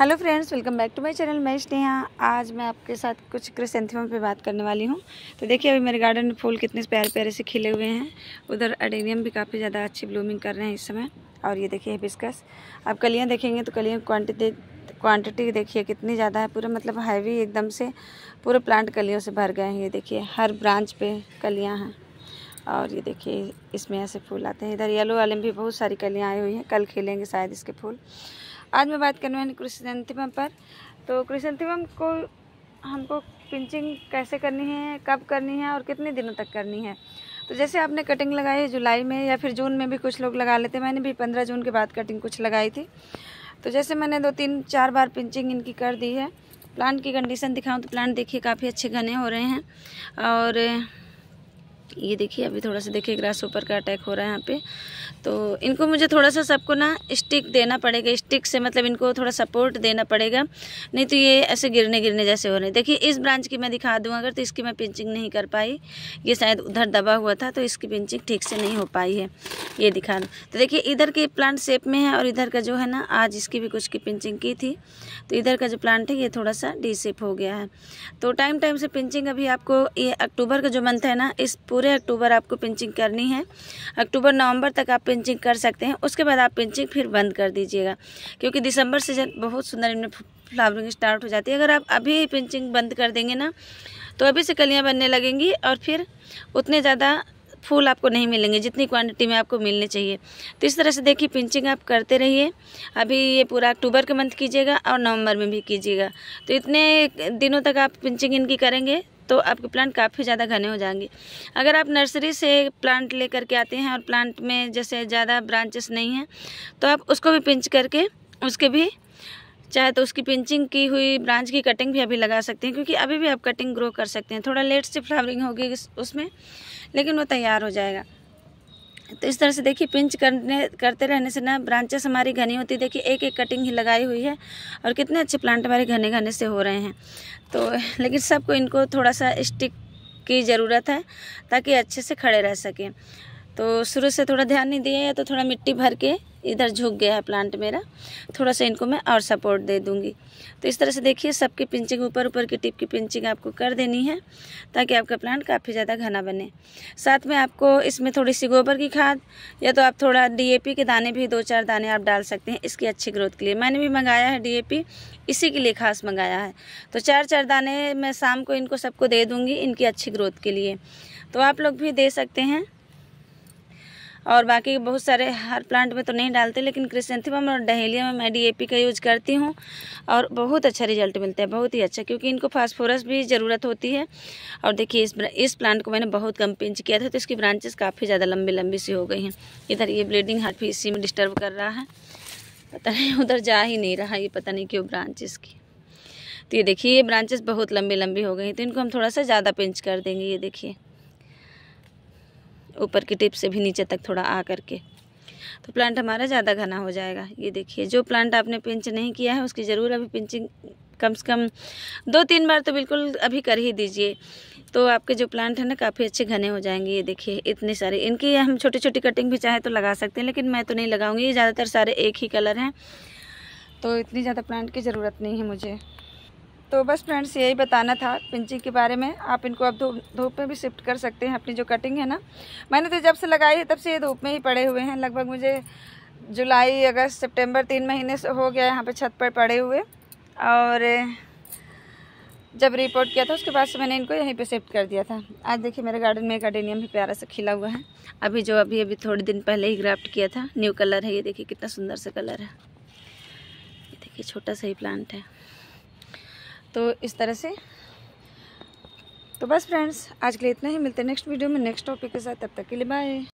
hello friends welcome back to my channel मैं स्नेहा आज मैं आपके साथ कुछ क्रिसेंथियम पे बात करने वाली हूँ तो देखिए अभी मेरे गार्डन में फूल कितने प्यारे प्यारे से खिले हुए हैं उधर अडेनियम भी काफ़ी ज़्यादा अच्छी ब्लूमिंग कर रहे हैं इस समय और ये देखिए बिस्कस आप कलियाँ देखेंगे तो कलियाँ क्वान्टिटी क्वान्टिटी देखिए कितनी ज़्यादा है पूरा मतलब हैवी एकदम से पूरे प्लांट कलियों से भर गए हैं ये देखिए हर ब्रांच पर कलियाँ हैं और ये देखिए इसमें ऐसे फूल आते हैं इधर येलो वाले में भी बहुत सारी कलियाँ आई हुई हैं कल खिलेंगे शायद इसके फूल आज मैं बात करने वाली कृषि जयंतीमम पर तो कृषि जयंतीमम को हमको पिंचिंग कैसे करनी है कब करनी है और कितने दिनों तक करनी है तो जैसे आपने कटिंग लगाई है जुलाई में या फिर जून में भी कुछ लोग लगा लेते हैं मैंने भी पंद्रह जून के बाद कटिंग कुछ लगाई थी तो जैसे मैंने दो तीन चार बार पिंचिंग इनकी कर दी है प्लांट की कंडीशन दिखाऊँ तो प्लांट देखिए काफ़ी अच्छे घने हो रहे हैं और ये देखिए अभी थोड़ा सा देखिए ग्रास ऊपर का अटैक हो रहा है यहाँ पे तो इनको मुझे थोड़ा सा सबको ना स्टिक देना पड़ेगा स्टिक से मतलब इनको थोड़ा सपोर्ट देना पड़ेगा नहीं तो ये ऐसे गिरने गिरने जैसे हो रहे हैं देखिए इस ब्रांच की मैं दिखा दूँ अगर तो इसकी मैं पिंचिंग नहीं कर पाई ये शायद उधर दबा हुआ था तो इसकी पिंचिंग ठीक से नहीं हो पाई है ये दिखा दूँ तो देखिए इधर के प्लांट सेप में है और इधर का जो है ना आज इसकी भी कुछ की पिंचिंग की थी तो इधर का जो प्लांट है ये थोड़ा सा डी सेप हो गया है तो टाइम टाइम से पिंचिंग अभी आपको ये अक्टूबर का जो मंथ है ना इस पूरे अक्टूबर आपको पिंचिंग करनी है अक्टूबर नवंबर तक आप पिंचिंग कर सकते हैं उसके बाद आप पिंचिंग फिर बंद कर दीजिएगा क्योंकि दिसंबर से बहुत सुंदर इनमें फ्लावरिंग स्टार्ट हो जाती है अगर आप अभी पिंचिंग बंद कर देंगे ना तो अभी से कलियाँ बनने लगेंगी और फिर उतने ज़्यादा फूल आपको नहीं मिलेंगे जितनी क्वांटिटी में आपको मिलने चाहिए तो इस तरह से देखिए पिंचिंग आप करते रहिए अभी ये पूरा अक्टूबर के मंथ कीजिएगा और नवंबर में भी कीजिएगा तो इतने दिनों तक आप पिंचिंग इनकी करेंगे तो आपके प्लांट काफ़ी ज़्यादा घने हो जाएंगे अगर आप नर्सरी से प्लांट ले करके आते हैं और प्लांट में जैसे ज़्यादा ब्रांचेस नहीं हैं तो आप उसको भी पिंच करके उसके भी चाहे तो उसकी पिंचिंग की हुई ब्रांच की कटिंग भी अभी लगा सकते हैं क्योंकि अभी भी आप कटिंग ग्रो कर सकते हैं थोड़ा लेट से फ्लावरिंग होगी उसमें लेकिन वो तैयार हो जाएगा तो इस तरह से देखिए पिंच करने करते रहने से ना ब्रांचेस हमारी घनी होती है देखिए एक एक कटिंग ही लगाई हुई है और कितने अच्छे प्लांट हमारे घने घने से हो रहे हैं तो लेकिन सबको इनको थोड़ा सा स्टिक की ज़रूरत है ताकि अच्छे से खड़े रह सकें तो शुरू से थोड़ा ध्यान नहीं दिया तो थोड़ा मिट्टी भर के इधर झुक गया है प्लांट मेरा थोड़ा सा इनको मैं और सपोर्ट दे दूँगी तो इस तरह से देखिए सबकी पिंचिंग ऊपर ऊपर की टिप की पिंचिंग आपको कर देनी है ताकि आपका प्लांट काफ़ी ज़्यादा घना बने साथ में आपको इसमें थोड़ी सी गोबर की खाद या तो आप थोड़ा डीएपी के दाने भी दो चार दाने आप डाल सकते हैं इसकी अच्छी ग्रोथ के लिए मैंने भी मंगाया है डी इसी के लिए खास मंगाया है तो चार चार दाने मैं शाम को इनको सबको दे दूँगी इनकी अच्छी ग्रोथ के लिए तो आप लोग भी दे सकते हैं और बाकी बहुत सारे हर प्लांट में तो नहीं डालते लेकिन क्रिसेंथिमम और डहेलिया में मैं डी का यूज़ करती हूँ और बहुत अच्छा रिजल्ट मिलता है बहुत ही अच्छा क्योंकि इनको फास्फोरस भी ज़रूरत होती है और देखिए इस इस प्लांट को मैंने बहुत कम पिंच किया था तो इसकी ब्रांचेस काफ़ी ज़्यादा लंबी लंबी सी हो गई हैं इधर ये ब्लीडिंग हार्ट भी इसी में डिस्टर्ब कर रहा है पता नहीं उधर जा ही नहीं रहा ये पता नहीं क्यों ब्रांचेस की तो ये देखिए ये ब्रांचेस बहुत लंबी लंबी हो गई तो इनको हम थोड़ा सा ज़्यादा पिंच कर देंगे ये देखिए ऊपर की टिप से भी नीचे तक थोड़ा आ करके तो प्लांट हमारा ज़्यादा घना हो जाएगा ये देखिए जो प्लांट आपने पिंच नहीं किया है उसकी ज़रूर अभी पिंचिंग कम से कम दो तीन बार तो बिल्कुल अभी कर ही दीजिए तो आपके जो प्लांट है ना काफ़ी अच्छे घने हो जाएंगे ये देखिए इतने सारे इनकी हम छोटी छोटी कटिंग भी चाहे तो लगा सकते हैं लेकिन मैं तो नहीं लगाऊंगी ये ज़्यादातर सारे एक ही कलर हैं तो इतनी ज़्यादा प्लांट की ज़रूरत नहीं है मुझे तो बस फ्रेंड्स यही बताना था पिंची के बारे में आप इनको अब धूप धूप में भी शिफ्ट कर सकते हैं अपनी जो कटिंग है ना मैंने तो जब से लगाई है तब से ये धूप में ही पड़े हुए हैं लगभग मुझे जुलाई अगस्त सितंबर तीन महीने से हो गया यहाँ पे छत पर पड़े हुए और जब रिपोर्ट किया था उसके बाद से मैंने इनको यहीं पर शिफ्ट कर दिया था आज देखिए मेरे गार्डन में गार्डेनियम भी प्यारा सा खिला हुआ है अभी जो अभी अभी थोड़े दिन पहले ही ग्राफ्ट किया था न्यू कलर है ये देखिए कितना सुंदर सा कलर है ये देखिए छोटा सा ही प्लांट है तो इस तरह से तो बस फ्रेंड्स आज के लिए इतना ही मिलते हैं नेक्स्ट वीडियो में नेक्स्ट टॉपिक के साथ तब तक के लिए बाय